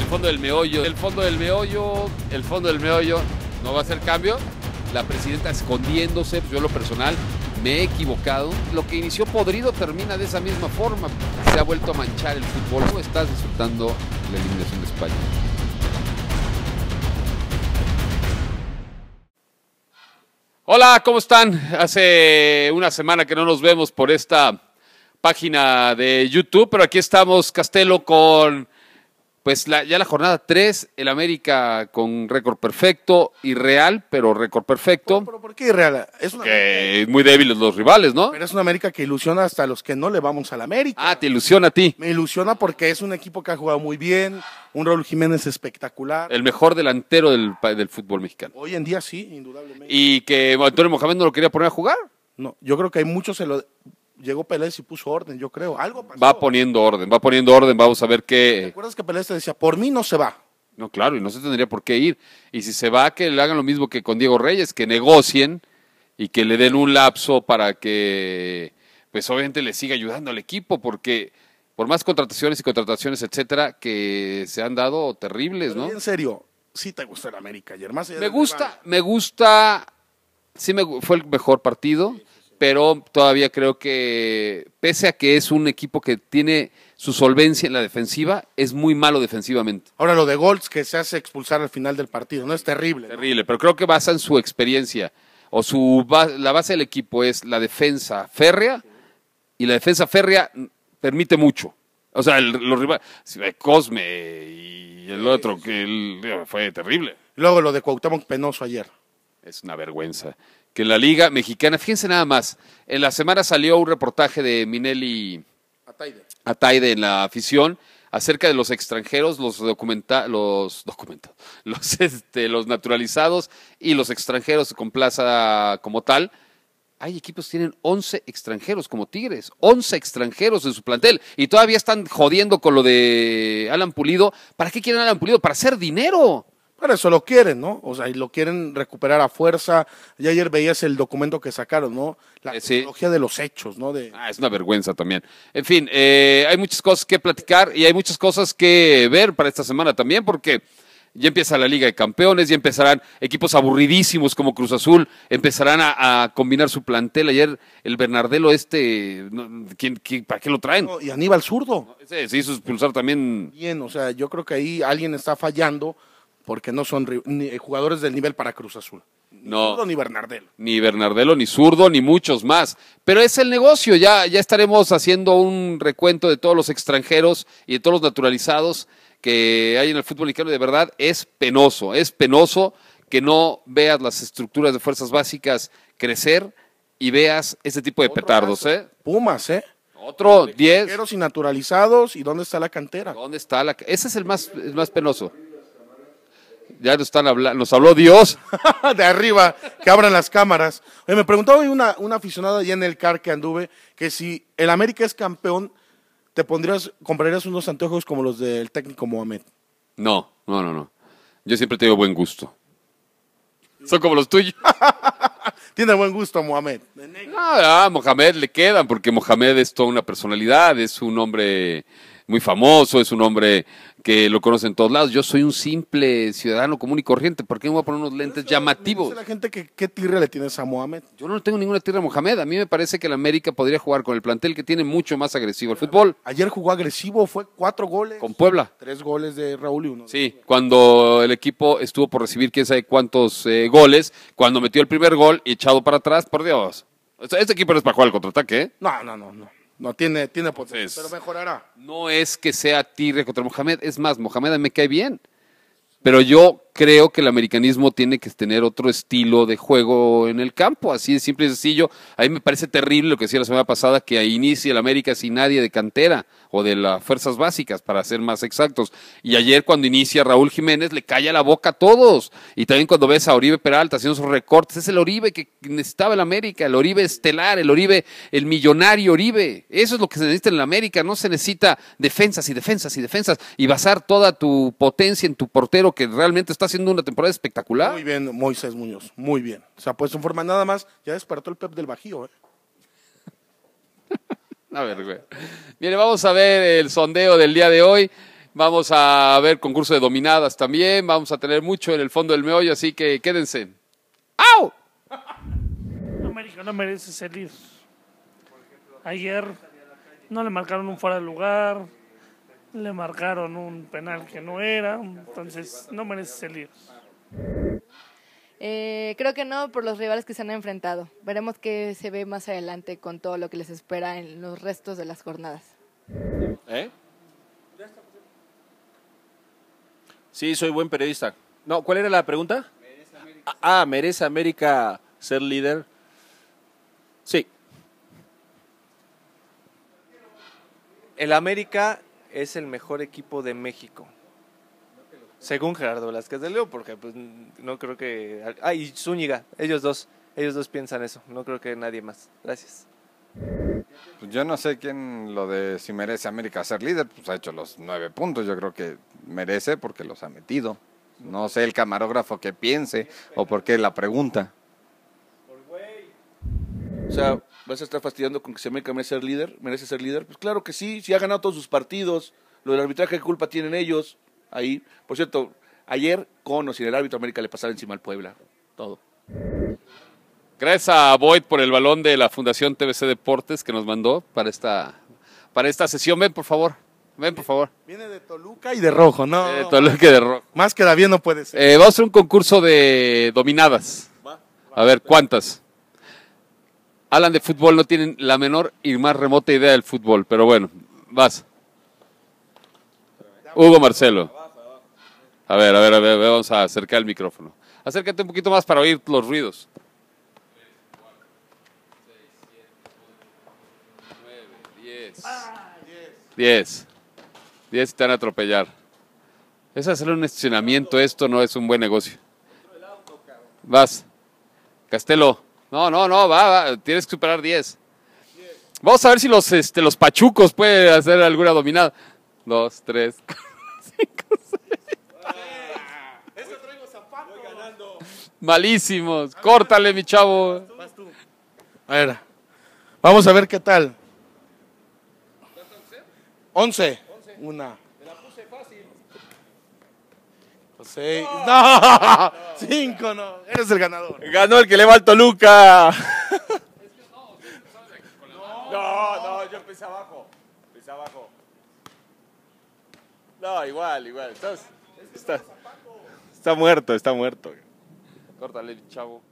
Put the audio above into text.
el fondo del meollo, el fondo del meollo, el fondo del meollo, no va a ser cambio. La presidenta escondiéndose, pues, yo lo personal me he equivocado. Lo que inició podrido termina de esa misma forma. Se ha vuelto a manchar el fútbol. no estás disfrutando la eliminación de España? Hola, ¿cómo están? Hace una semana que no nos vemos por esta página de YouTube, pero aquí estamos, Castelo, con pues ya la jornada 3, el América con récord perfecto, irreal, pero récord perfecto. ¿Pero, por qué irreal? Es muy débiles los rivales, ¿no? Pero es una América que ilusiona hasta los que no le vamos al América. Ah, te ilusiona a ti. Me ilusiona porque es un equipo que ha jugado muy bien, un Raúl Jiménez espectacular. El mejor delantero del, del fútbol mexicano. Hoy en día sí, indudablemente. ¿Y que Antonio Mohamed no lo quería poner a jugar? No, yo creo que hay muchos se lo llegó Pelés y puso orden, yo creo. Algo pasó? Va poniendo orden, va poniendo orden, vamos a ver qué. ¿Te acuerdas que Pérez te decía, por mí no se va? No, claro, y no se tendría por qué ir. Y si se va, que le hagan lo mismo que con Diego Reyes, que negocien y que le den un lapso para que, pues obviamente le siga ayudando al equipo, porque por más contrataciones y contrataciones, etcétera, que se han dado terribles, ¿no? En serio, sí te gusta el América ayer, más Me gusta, me gusta, sí me fue el mejor partido. Sí pero todavía creo que, pese a que es un equipo que tiene su solvencia en la defensiva, es muy malo defensivamente. Ahora lo de Golds que se hace expulsar al final del partido, ¿no? Es terrible. Terrible, pero creo que basan en su experiencia o su la base del equipo es la defensa férrea y la defensa férrea permite mucho. O sea, los rivales, Cosme y el otro, que fue terrible. Luego lo de Cuauhtémoc Penoso ayer. Es una vergüenza que en la Liga Mexicana, fíjense nada más, en la semana salió un reportaje de Minelli Ataide, en la afición acerca de los extranjeros, los documenta, los los este, los naturalizados y los extranjeros con plaza como tal. Hay equipos que tienen 11 extranjeros como Tigres, 11 extranjeros en su plantel y todavía están jodiendo con lo de Alan Pulido. ¿Para qué quieren Alan Pulido? Para hacer dinero eso lo quieren, ¿no? O sea, y lo quieren recuperar a fuerza. Ya ayer veías el documento que sacaron, ¿no? La eh, de los hechos, ¿no? De... Ah, es una vergüenza también. En fin, eh, hay muchas cosas que platicar y hay muchas cosas que ver para esta semana también, porque ya empieza la Liga de Campeones, ya empezarán equipos aburridísimos como Cruz Azul, empezarán a, combinar su plantel. Ayer el Bernardelo este, ¿quién, para qué lo traen? y Aníbal Zurdo. Sí, se hizo expulsar también. Bien, o sea, yo creo que ahí alguien está fallando porque no son eh, jugadores del nivel para Cruz Azul. no. ni Bernardelo. Ni Bernardelo, ni Zurdo, ni muchos más. Pero es el negocio, ya, ya estaremos haciendo un recuento de todos los extranjeros y de todos los naturalizados que hay en el fútbol mexicano. De verdad, es penoso, es penoso que no veas las estructuras de fuerzas básicas crecer y veas ese tipo de petardos. ¿eh? Pumas, ¿eh? Otro, 10. y naturalizados, ¿y dónde está la cantera? ¿Dónde está la Ese es el más, el más penoso ya nos están hablando, nos habló Dios. de arriba, que abran las cámaras. Oye, me preguntaba hoy una, una aficionada ya en el car que anduve, que si el América es campeón, te pondrías, comprarías unos anteojos como los del técnico Mohamed. No, no, no, no. Yo siempre tengo buen gusto. Son como los tuyos. Tiene buen gusto Mohamed. No, ah, a Mohamed le quedan, porque Mohamed es toda una personalidad, es un hombre muy famoso, es un hombre que lo conoce en todos lados. Yo soy un simple ciudadano común y corriente. ¿Por qué me voy a poner unos lentes llamativos? la gente que, qué tirre le tienes a Mohamed. Yo no tengo ninguna tierra, a Mohamed. A mí me parece que la América podría jugar con el plantel que tiene mucho más agresivo el fútbol. Ayer jugó agresivo, fue cuatro goles. Con Puebla. Tres goles de Raúl y uno. Sí, cuando el equipo estuvo por recibir quién sabe cuántos eh, goles, cuando metió el primer gol y echado para atrás, por Dios. Este equipo no es para jugar al contraataque, ¿eh? No, no, no, no. No, tiene, tiene potencial, pero mejorará. No es que sea tigre contra Mohamed, es más, Mohamed me cae bien. Pero yo creo que el americanismo tiene que tener otro estilo de juego en el campo, así de simple y sencillo. A mí me parece terrible lo que decía la semana pasada, que inicie el América sin nadie de cantera o de las fuerzas básicas, para ser más exactos. Y ayer cuando inicia Raúl Jiménez le calla la boca a todos. Y también cuando ves a Oribe Peralta haciendo sus recortes, es el Oribe que necesitaba el América, el Oribe estelar, el Oribe, el millonario Oribe. Eso es lo que se necesita en el América, no se necesita defensas y defensas y defensas y basar toda tu potencia en tu portero que realmente está haciendo una temporada espectacular. Muy bien, Moisés Muñoz, muy bien. O sea, pues en forma nada más, ya despertó el Pep del Bajío. ¿eh? a ver, güey. Bien, vamos a ver el sondeo del día de hoy. Vamos a ver concurso de dominadas también. Vamos a tener mucho en el fondo del meollo, así que quédense. ¡Au! América no merece salir. Ayer no le marcaron un fuera de lugar le marcaron un penal que no era, entonces no merece salir. Eh, creo que no por los rivales que se han enfrentado. Veremos qué se ve más adelante con todo lo que les espera en los restos de las jornadas. ¿Eh? Sí, soy buen periodista. No, ¿cuál era la pregunta? Ah, ah ¿merece América ser líder? Sí. El América es el mejor equipo de México. Según Gerardo Velázquez de Leo, porque pues no creo que... Ah, y Zúñiga, ellos dos, ellos dos piensan eso, no creo que nadie más. Gracias. Pues yo no sé quién lo de si merece América ser líder, pues ha hecho los nueve puntos, yo creo que merece porque los ha metido. No sé el camarógrafo que piense o por qué la pregunta vas a estar fastidiando con que se Semeca merece ser líder, merece ser líder. Pues claro que sí, si ha ganado todos sus partidos, lo del arbitraje, ¿qué culpa tienen ellos? Ahí, por cierto, ayer con o sin el árbitro América le pasaron encima al Puebla, todo. Gracias a Boyd por el balón de la Fundación TBC Deportes que nos mandó para esta, para esta sesión. Ven, por favor. Ven, por favor. Viene de Toluca y de rojo, ¿no? De Toluca y de rojo. Más que David no puede ser. Eh, vamos a hacer un concurso de dominadas. va, a ver, ¿cuántas? hablan de fútbol, no tienen la menor y más remota idea del fútbol, pero bueno, vas. Hugo Marcelo. A ver, a ver, a ver, vamos a acercar el micrófono. Acércate un poquito más para oír los ruidos. Diez. 10. 10 te van a atropellar. Es hacer un estacionamiento, esto no es un buen negocio. Vas. Castelo. No, no, no, va, va tienes que superar 10. Vamos a ver si los, este, los pachucos pueden hacer alguna dominada. Dos, tres, cinco, seis. Eso este traigo zapatos. Voy ganando. Malísimos. Córtale, mi chavo. Vas tú. A ver. Vamos a ver qué tal. 11. 11. Una. Seis. No. no. Cinco, no. Eres el ganador. Ganó el que le va al Toluca. No, no, yo empecé abajo. Empecé abajo. No, igual, igual. Estás, está, está muerto, está muerto. Córtale, el chavo.